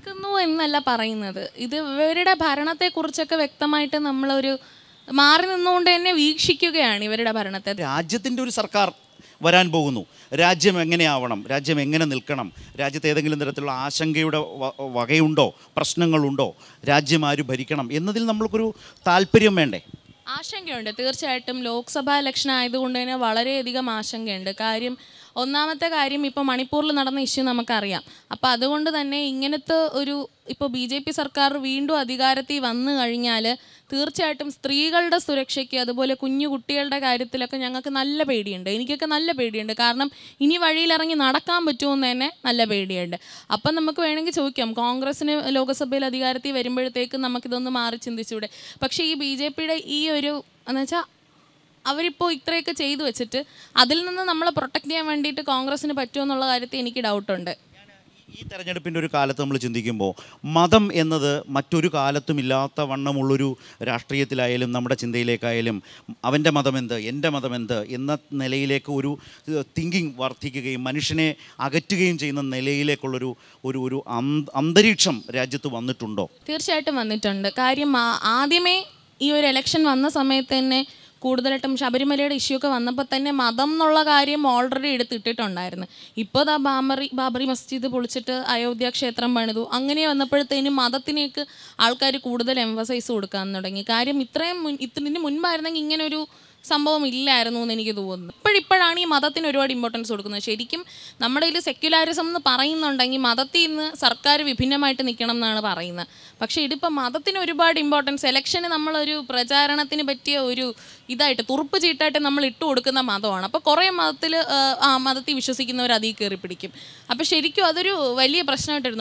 നടക്കുന്നു എന്നല്ല പറയുന്നത് ഇത് ഇവരുടെ ഭരണത്തെക്കുറിച്ചൊക്കെ വ്യക്തമായിട്ട് നമ്മളൊരു മാറി നിന്നുകൊണ്ട് തന്നെ വീക്ഷിക്കുകയാണ് ഇവരുടെ ഭരണത്തെ രാജ്യത്തിൻ്റെ ഒരു സർക്കാർ വരാൻ പോകുന്നു രാജ്യം എങ്ങനെയാവണം രാജ്യം എങ്ങനെ നിൽക്കണം രാജ്യത്ത് ഏതെങ്കിലും തരത്തിലുള്ള ആശങ്കയുടെ വകയുണ്ടോ പ്രശ്നങ്ങളുണ്ടോ രാജ്യം ആര് ഭരിക്കണം എന്നതിൽ നമ്മൾക്കൊരു താല്പര്യം വേണ്ടേ ആശങ്കയുണ്ട് തീർച്ചയായിട്ടും ലോക്സഭാ ഇലക്ഷൻ ആയതുകൊണ്ട് തന്നെ വളരെയധികം ആശങ്കയുണ്ട് കാര്യം ഒന്നാമത്തെ കാര്യം ഇപ്പോൾ മണിപ്പൂരിൽ നടന്ന ഇഷ്യൂ നമുക്കറിയാം അപ്പോൾ അതുകൊണ്ട് തന്നെ ഇങ്ങനത്തെ ഒരു ഇപ്പോൾ ബി ജെ പി സർക്കാർ വീണ്ടും അധികാരത്തിൽ വന്നു കഴിഞ്ഞാൽ തീർച്ചയായിട്ടും സ്ത്രീകളുടെ സുരക്ഷയ്ക്ക് അതുപോലെ കുഞ്ഞു കുട്ടികളുടെ കാര്യത്തിലൊക്കെ ഞങ്ങൾക്ക് നല്ല പേടിയുണ്ട് എനിക്കൊക്കെ നല്ല പേടിയുണ്ട് കാരണം ഇനി വഴിയിലിറങ്ങി നടക്കാൻ പറ്റുമെന്ന് തന്നെ നല്ല പേടിയുണ്ട് അപ്പം നമുക്ക് വേണമെങ്കിൽ ചോദിക്കാം കോൺഗ്രസിന് ലോക്സഭയിൽ അധികാരത്തിൽ വരുമ്പോഴത്തേക്കും നമുക്കിതൊന്ന് മാറി ചിന്തിച്ചൂടെ പക്ഷേ ഈ ബി ജെ പിയുടെ ഈ ഒരു എന്നുവെച്ചാൽ അവരിപ്പോൾ ഇത്രയൊക്കെ ചെയ്തു വെച്ചിട്ട് അതിൽ നിന്ന് നമ്മളെ പ്രൊട്ടക്ട് ചെയ്യാൻ വേണ്ടിയിട്ട് പറ്റുമോ എന്നുള്ള കാര്യത്തിൽ എനിക്ക് ഡൗട്ടുണ്ട് ഈ തെരഞ്ഞെടുപ്പിൻ്റെ ഒരു കാലത്ത് നമ്മൾ ചിന്തിക്കുമ്പോൾ മതം എന്നത് മറ്റൊരു കാലത്തും ഇല്ലാത്ത വണ്ണമുള്ളൊരു രാഷ്ട്രീയത്തിലായാലും നമ്മുടെ ചിന്തയിലേക്കായാലും അവൻ്റെ മതമെന്ത് എൻ്റെ മതമെന്ത് എന്ന നിലയിലേക്ക് ഒരു തിങ്കിങ് വർദ്ധിക്കുകയും മനുഷ്യനെ അകറ്റുകയും ചെയ്യുന്ന നിലയിലേക്കുള്ളൊരു ഒരു ഒരു അന്തരീക്ഷം രാജ്യത്ത് വന്നിട്ടുണ്ടോ തീർച്ചയായിട്ടും വന്നിട്ടുണ്ട് കാര്യം ആദ്യമേ ഈ ഒരു ഇലക്ഷൻ വന്ന സമയത്ത് തന്നെ കൂടുതലായിട്ടും ശബരിമലയുടെ ഇഷ്യൂ ഒക്കെ വന്നപ്പോൾ തന്നെ മതം എന്നുള്ള കാര്യം ഓൾറെഡി എടുത്തിട്ടിട്ടുണ്ടായിരുന്നു ഇപ്പോൾ ആ ബാബറി ബാബറി മസ്ജിദ് പൊളിച്ചിട്ട് അയോധ്യ ക്ഷേത്രം പണിതു അങ്ങനെ വന്നപ്പോഴത്തേനും മതത്തിനേക്ക് ആൾക്കാർ കൂടുതൽ എംഫസൈസ് കൊടുക്കാൻ തുടങ്ങി കാര്യം ഇത്രയും മുൻ ഇതിന് മുൻപായിരുന്നെങ്കിൽ ഇങ്ങനൊരു സംഭവം ഇല്ലായിരുന്നു എന്ന് എനിക്ക് തോന്നുന്നു ഇപ്പോഴിപ്പോഴാണ് ഈ മതത്തിന് ഒരുപാട് ഇമ്പോർട്ടൻസ് കൊടുക്കുന്നത് ശരിക്കും നമ്മുടെ ഇതിൽ സെക്യുലാരിസം എന്ന് പറയുന്നുണ്ടെങ്കിൽ മതത്തിൽ നിന്ന് സർക്കാർ വിഭിന്നമായിട്ട് നിൽക്കണം എന്നാണ് പറയുന്നത് പക്ഷേ ഇതിപ്പോൾ മതത്തിന് ഒരുപാട് ഇമ്പോർട്ടൻസ് എലക്ഷന് നമ്മളൊരു പ്രചാരണത്തിന് പറ്റിയ ഒരു ഇതായിട്ട് തുറുപ്പ് ചീട്ടായിട്ട് നമ്മൾ ഇട്ട് കൊടുക്കുന്ന മതമാണ് അപ്പോൾ കുറേ മതത്തിൽ ആ മതത്തിൽ വിശ്വസിക്കുന്നവർ അതിൽ കയറി പിടിക്കും അപ്പോൾ ശരിക്കും അതൊരു വലിയ പ്രശ്നമായിട്ടിരുന്നു